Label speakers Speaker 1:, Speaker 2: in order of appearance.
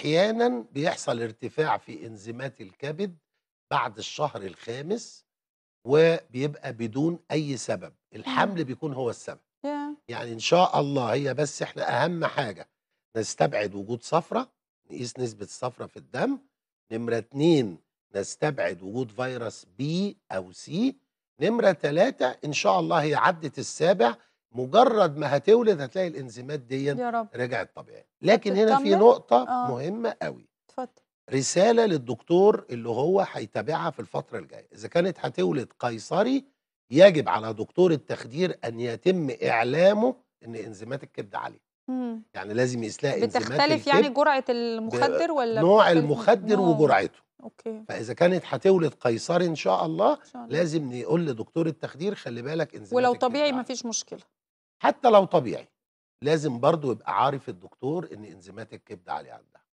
Speaker 1: احيانا بيحصل ارتفاع في انزيمات الكبد بعد الشهر الخامس وبيبقى بدون اي سبب الحمل بيكون هو السبب يعني ان شاء الله هي بس احنا اهم حاجه نستبعد وجود صفرة نقيس نسبة الصفرة في الدم نمرة اتنين نستبعد وجود فيروس بي أو سي نمرة ثلاثة إن شاء الله هي عدت السابع مجرد ما هتولد هتلاقي الانزيمات دي رجعت طبيعي لكن هنا في نقطه آه. مهمه قوي اتفضل رساله للدكتور اللي هو هيتابعها في الفتره الجايه اذا كانت هتولد قيصري يجب على دكتور التخدير ان يتم اعلامه ان انزيمات الكبد عاليه يعني لازم يسلاقي انزيمات بتختلف يعني
Speaker 2: جرعه المخدر ولا نوع المخدر وجرعته اوكي
Speaker 1: فاذا كانت هتولد قيصري ان شاء الله, إن شاء الله. لازم نقول لدكتور التخدير خلي بالك انزيمات
Speaker 2: ولو طبيعي مفيش مشكله
Speaker 1: حتى لو طبيعي لازم برضو يبقى عارف الدكتور ان انزيمات الكبد عاليه عندها